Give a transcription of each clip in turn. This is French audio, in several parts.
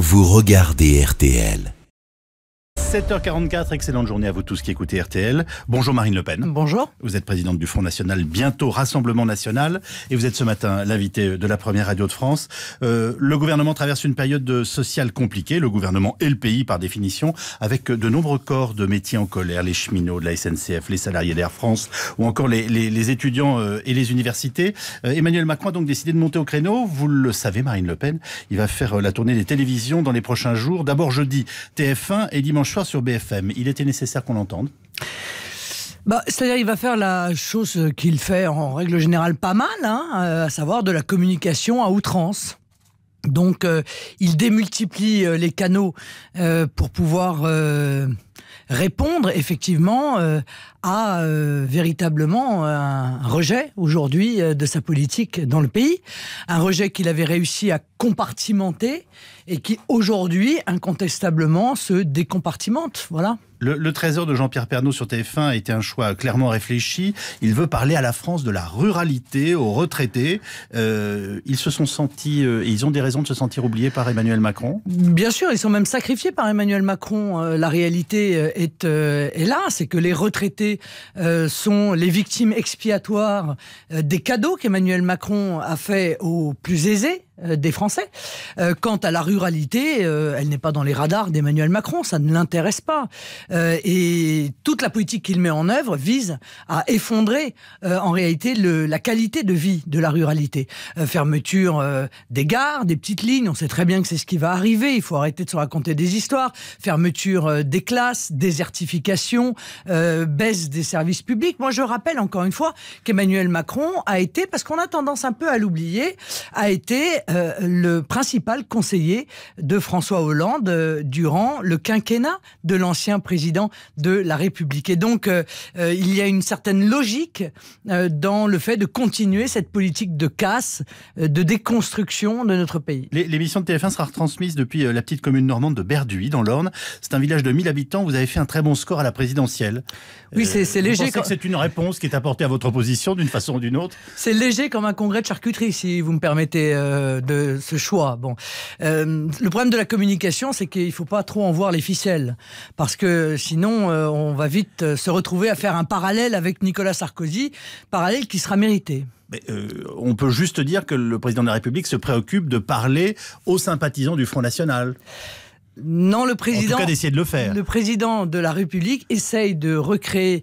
vous regardez RTL. 7h44, excellente journée à vous tous qui écoutez RTL. Bonjour Marine Le Pen. Bonjour. Vous êtes présidente du Front National, bientôt Rassemblement National, et vous êtes ce matin l'invité de la première radio de France. Euh, le gouvernement traverse une période sociale compliquée, le gouvernement et le pays par définition, avec de nombreux corps de métiers en colère, les cheminots de la SNCF, les salariés d'Air France, ou encore les, les, les, étudiants euh, et les universités. Euh, Emmanuel Macron a donc décidé de monter au créneau. Vous le savez, Marine Le Pen, il va faire euh, la tournée des télévisions dans les prochains jours. D'abord jeudi, TF1 et dimanche sur BFM. Il était nécessaire qu'on l'entende. Bah, c'est-à-dire il va faire la chose qu'il fait en règle générale pas mal, hein, euh, à savoir de la communication à outrance. Donc euh, il démultiplie euh, les canaux pour pouvoir répondre effectivement euh, à euh, véritablement un rejet aujourd'hui euh, de sa politique dans le pays, un rejet qu'il avait réussi à compartimenter et qui aujourd'hui incontestablement se décompartimente. Voilà. Le, le, trésor de Jean-Pierre Pernaud sur TF1 a été un choix clairement réfléchi. Il veut parler à la France de la ruralité, aux retraités. Euh, ils se sont sentis, euh, ils ont des raisons de se sentir oubliés par Emmanuel Macron Bien sûr, ils sont même sacrifiés par Emmanuel Macron. Euh, la réalité est, est là, c'est que les retraités sont les victimes expiatoires des cadeaux qu'Emmanuel Macron a fait aux plus aisés euh, des Français. Euh, quant à la ruralité, euh, elle n'est pas dans les radars d'Emmanuel Macron, ça ne l'intéresse pas. et toute la politique qu'il met en œuvre vise à effondrer en réalité le, la qualité de vie de la ruralité. fermeture des gares, des petites lignes, on sait très bien que c'est ce qui va arriver, il faut arrêter de se raconter des histoires. Fermeture des classes, désertification, baisse des services publics. Moi je rappelle encore une fois qu'Emmanuel Macron a été, parce qu'on a tendance un peu à l'oublier, a été euh, le principal conseiller de François Hollande euh, durant le quinquennat de l'ancien président de la République. Et donc, euh, il y a une certaine logique dans le fait de continuer cette politique de casse, de déconstruction de notre pays. L'émission de TF1 sera retransmise depuis la petite commune normande de Berduy, dans l'Orne. C'est un village de 1000 habitants. Vous avez fait un très bon score à la présidentielle. Oui, c'est léger. Quand... C'est une réponse qui est apportée à votre position d'une façon ou d'une autre. C'est léger comme un congrès de charcuterie, si vous me permettez de ce choix. Bon, euh, le problème de la communication, c'est qu'il faut pas trop en voir les ficelles, parce que sinon, euh, on va vite euh, se retrouver à faire un parallèle avec Nicolas Sarkozy, parallèle qui sera mérité. on peut juste dire que le président de la République se préoccupe de parler aux sympathisants du Front National. Non, le président. En tout cas, d'essayer de le faire. Le président de la République essaye de recréer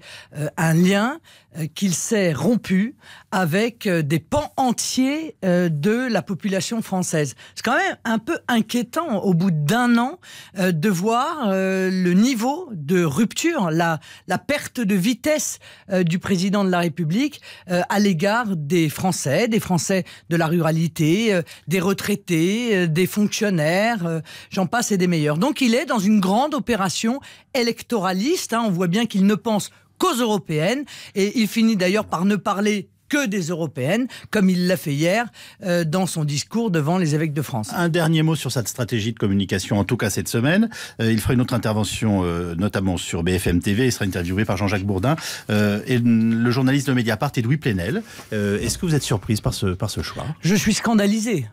un lien euh, qu'il s'est rompu avec euh, des pans entiers euh, de la population française. C'est quand même un peu inquiétant au bout d'un an de voir le niveau de rupture, la, perte de vitesse du président de la République à l'égard des Français, des Français de la ruralité, des retraités, des fonctionnaires, j'en passe et des meilleurs. Donc il est dans une grande opération électoraliste, hein. on voit bien qu'il ne pense qu'aux européennes. Et il finit d'ailleurs par ne parler que des européennes, comme il l'a fait hier euh, dans son discours devant les évêques de France. Un dernier mot sur cette stratégie de communication, en tout cas cette semaine. Euh, il fera une autre intervention, euh, notamment sur BFM TV. Il sera interviewé par Jean-Jacques Bourdin et le journaliste de Mediapart, Louis Plenel. Est-ce que vous êtes surprise par ce, par ce choix Je suis scandalisée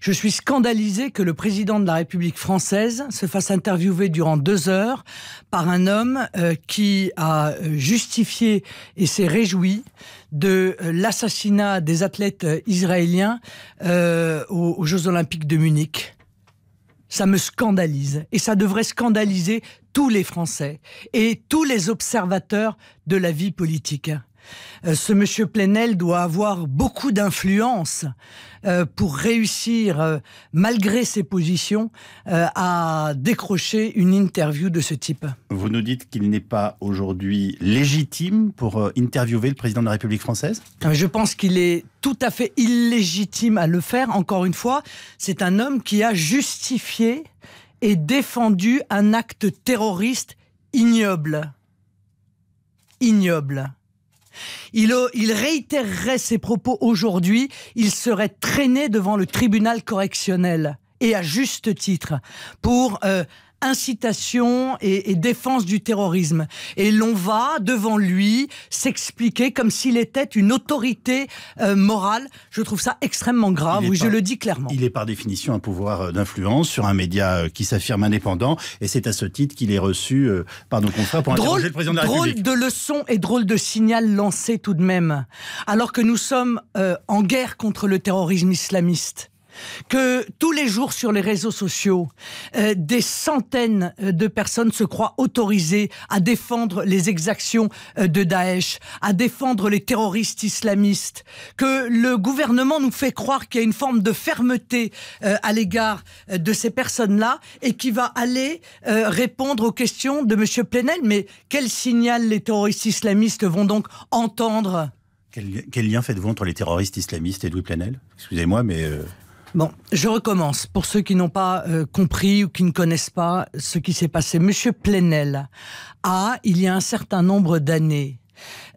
je suis scandalisé que le président de la République française se fasse interviewer durant deux heures par un homme euh, qui a euh, justifié et s'est réjoui de euh, l'assassinat des athlètes israéliens aux Jeux Olympiques de Munich. Ça me scandalise et ça devrait scandaliser tous les Français et tous les observateurs de la vie politique. Euh, ce monsieur Plenel doit avoir beaucoup d'influence euh, pour réussir, euh, malgré ses positions, à décrocher une interview de ce type. Vous nous dites qu'il n'est pas aujourd'hui légitime pour interviewer le président de la République française Je pense qu'il est tout à fait illégitime à le faire. Encore une fois, c'est un homme qui a justifié et défendu un acte terroriste ignoble. Ignoble. Euh, il, réitérerait ses propos aujourd'hui, il serait traîné devant le tribunal correctionnel, et à juste titre, pour euh, incitation et, défense du terrorisme. Et l'on va devant lui s'expliquer comme s'il était une autorité euh, morale. Je trouve ça extrêmement grave, oui, je le dis clairement. Il est par définition un pouvoir euh, d'influence sur un média euh, qui s'affirme indépendant, et c'est à ce titre qu'il est reçu par nos confrères pour interroger le président de la drôle République. Drôle de leçon et drôle de signal lancé tout de même, alors que nous sommes en guerre contre le terrorisme islamiste que tous les jours sur les réseaux sociaux, euh, des centaines euh, de personnes se croient autorisées à défendre les exactions euh, de Daesh, à défendre les terroristes islamistes, que le gouvernement nous fait croire qu'il y a une forme de fermeté à l'égard de ces personnes-là et qui va aller répondre aux questions de M. Plenel. Mais quel signal les terroristes islamistes vont donc entendre quel, lien faites-vous entre les terroristes islamistes et Louis Plenel Excusez-moi, mais... Bon, je recommence pour ceux qui n'ont pas euh, compris ou qui ne connaissent pas ce qui s'est passé. Monsieur Plenel a, il y a un certain nombre d'années,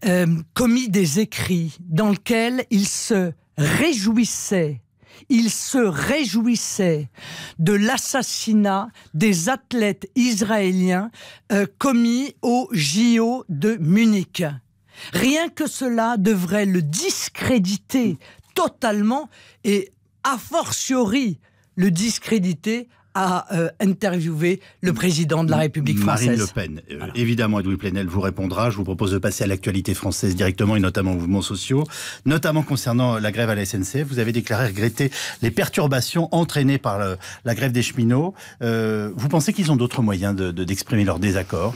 euh, commis des écrits dans lesquels il se réjouissait il se réjouissait de l'assassinat des athlètes israéliens euh, commis au JO de Munich. Rien que cela devrait le discréditer totalement et a fortiori le discréditer à euh, interviewer le président de la République française. Marine Le Pen. Euh, évidemment, Edouard Plenel vous répondra. Je vous propose de passer à l'actualité française directement et notamment aux mouvements sociaux, notamment concernant la grève à la SNC. Vous avez déclaré regretter les perturbations entraînées par la grève des cheminots. Euh, vous pensez qu'ils ont d'autres moyens d'exprimer de, d'exprimer leur désaccord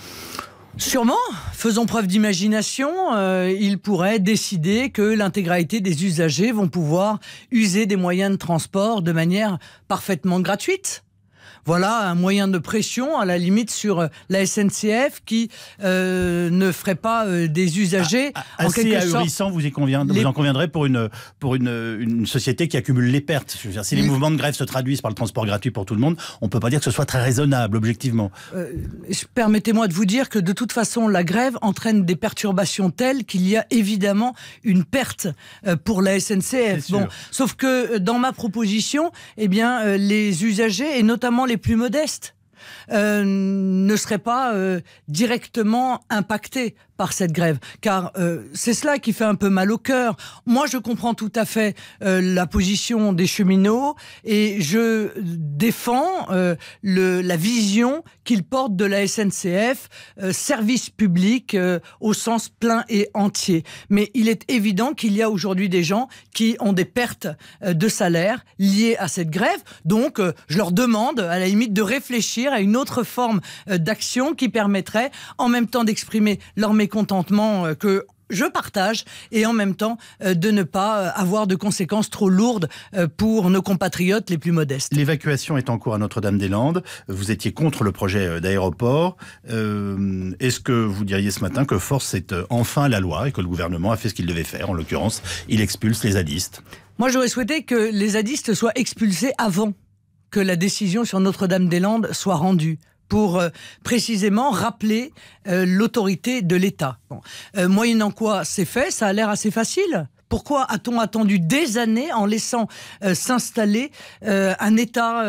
Sûrement. Faisons preuve d'imagination. Euh, il pourrait décider que l'intégralité des usagers vont pouvoir user des moyens de transport de manière parfaitement gratuite voilà un moyen de pression à la limite sur euh, la SNCF qui euh, ne ferait pas euh, des usagers ah, ah, en vous, y en conviendrez pour une pour une, société qui accumule les pertes. si les mm. mouvements de grève se traduisent par le transport gratuit pour tout le monde, on ne peut pas dire que ce soit très raisonnable objectivement. Permettez-moi de vous dire que de toute façon la grève entraîne des perturbations telles qu'il y a évidemment une perte pour la SNCF. sauf que dans ma proposition, eh bien les usagers et notamment les plus modestes, euh, ne seraient pas euh, directement impactés par cette grève, car euh, c'est cela qui fait un peu mal au cœur. Moi, je comprends tout à fait euh, la position des cheminots et je défends euh, le, la vision qu'ils portent de la SNCF, service public au sens plein et entier. Mais il est évident qu'il y a aujourd'hui des gens qui ont des pertes de salaire liées à cette grève, donc je leur demande à la limite de réfléchir à une autre forme d'action qui permettrait en même temps d'exprimer leur mécanisme contentement euh, que je partage et en même temps euh, de ne pas euh, avoir de conséquences trop lourdes pour nos compatriotes les plus modestes. L'évacuation est en cours à Notre-Dame-des-Landes. Vous étiez contre le projet d'aéroport. Est-ce que vous diriez ce matin que force est enfin la loi et que le gouvernement a fait ce qu'il devait faire En l'occurrence, il expulse les zadistes. Moi, j'aurais souhaité que les zadistes soient expulsés avant que la décision sur Notre-Dame-des-Landes soit rendue pour euh, précisément rappeler euh, l'autorité de l'État. Bon. Euh, moyennant quoi, c'est fait, ça a l'air assez facile. Pourquoi a-t-on attendu des années en laissant s'installer un État,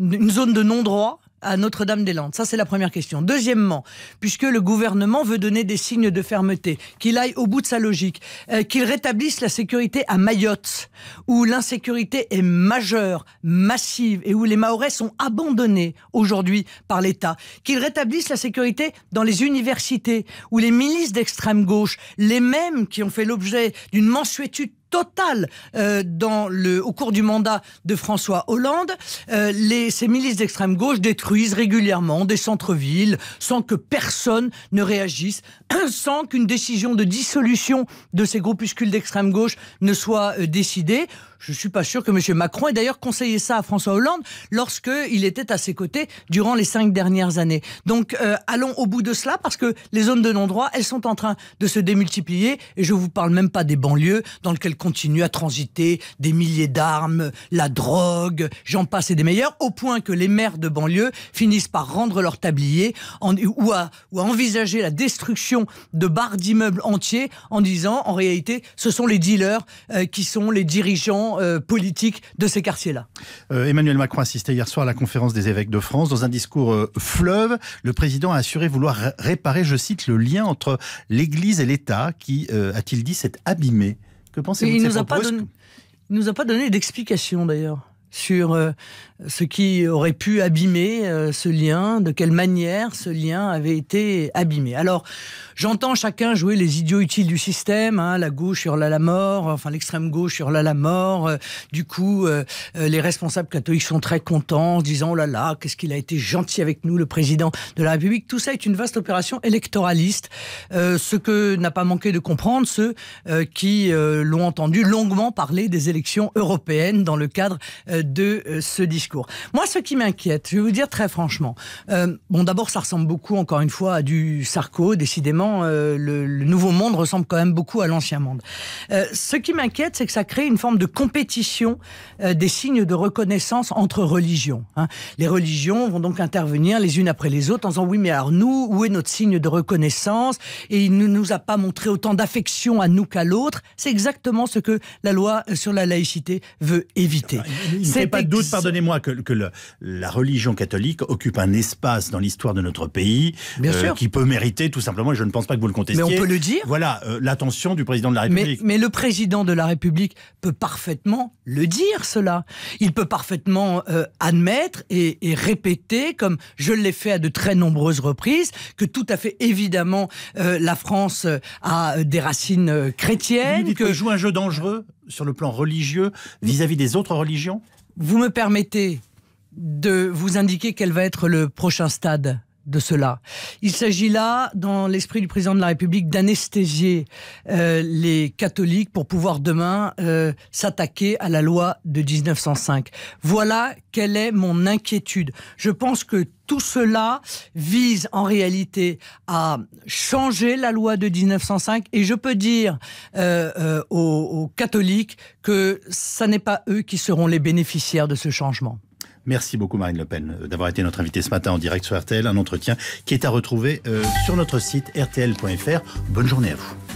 une zone de non-droit à Notre-Dame-des-Landes Ça, c'est la première question. Deuxièmement, puisque le gouvernement veut donner des signes de fermeté, qu'il aille au bout de sa logique, euh, qu'il rétablisse la sécurité à Mayotte, où l'insécurité est majeure, massive, et où les Mahorais sont abandonnés aujourd'hui par l'État, qu'il rétablisse la sécurité dans les universités, où les milices d'extrême gauche, les mêmes qui ont fait l'objet d'une mansuétude Total euh, dans le, au cours du mandat de François Hollande. Euh, les, ces milices d'extrême gauche détruisent régulièrement des centres-villes sans que personne ne réagisse, sans qu'une décision de dissolution de ces groupuscules d'extrême gauche ne soit euh, décidée. Je ne suis pas sûr que M. Macron ait d'ailleurs conseillé ça à François Hollande lorsqu'il était à ses côtés durant les cinq dernières années. Donc euh, allons au bout de cela parce que les zones de non-droit, elles sont en train de se démultiplier et je ne vous parle même pas des banlieues dans lesquelles continuent à transiter des milliers d'armes, la drogue, j'en passe et des meilleurs, au point que les maires de banlieue finissent par rendre leur tablier en, ou, à, ou envisager la destruction de barres d'immeubles entiers en disant en réalité ce sont les dealers euh, qui sont les dirigeants euh, politique de ces quartiers-là. Euh, Emmanuel Macron assistait hier soir à la conférence des évêques de France. Dans un discours euh, fleuve, le président a assuré vouloir réparer, je cite, le lien entre l'Église et l'État qui, a-t-il dit, s'est abîmé. Que pensez-vous de il nous a pas nous a pas donné d'explication d'ailleurs sur euh, ce qui aurait pu abîmer euh, ce lien, de quelle manière ce lien avait été abîmé. Alors, j'entends chacun jouer les idiots utiles du système, hein, la gauche sur la mort, enfin l'extrême gauche sur la mort. Euh, du coup, les responsables catholiques sont très contents, disant, oh là là, qu'est-ce qu'il a été gentil avec nous, le président de la République. Tout ça est une vaste opération électoraliste, ce que n'a pas manqué de comprendre ceux qui l'ont entendu longuement parler des élections européennes dans le cadre de euh, ce discours. Moi, ce qui m'inquiète, je vais vous dire très franchement, euh, bon, d'abord, ça ressemble beaucoup, encore une fois, à du Sarko. Décidément, euh, le, nouveau monde ressemble quand même beaucoup à l'ancien monde. ce qui m'inquiète, c'est que ça crée une forme de compétition des signes de reconnaissance entre religions. Hein. Les religions vont donc intervenir les unes après les autres en disant oui, mais alors nous, où est notre signe de reconnaissance Et il ne nous a pas montré autant d'affection à nous qu'à l'autre. C'est exactement ce que la loi sur la laïcité veut éviter. Ah, n'ai pas de doute, pardonnez-moi, que, la religion catholique occupe un espace dans l'histoire de notre pays Bien euh, sûr. qui peut mériter tout simplement, et je ne pense pas que vous le contestiez. on peut le dire. Voilà, euh, l'attention du président de la République. Mais, le président de la République peut parfaitement le dire, cela. Il peut parfaitement euh, admettre et, répéter, comme je l'ai fait à de très nombreuses reprises, que tout à fait évidemment la France a des racines chrétiennes. que... joue un jeu dangereux sur le plan religieux vis à -vis des autres religions vous me permettez de vous indiquer quel va être le prochain stade de cela. Il s'agit là, dans l'esprit du président de la République, d'anesthésier euh, les catholiques pour pouvoir demain euh, s'attaquer à la loi de 1905. Voilà quelle est mon inquiétude. Je pense que tout cela vise en réalité à changer la loi de 1905 et je peux dire euh, aux, aux catholiques que ce n'est pas eux qui seront les bénéficiaires de ce changement. Merci beaucoup Marine Le Pen euh, d'avoir été notre invitée ce matin en direct sur RTL, un entretien qui est à retrouver euh, sur notre site rtl.fr. Bonne journée à vous.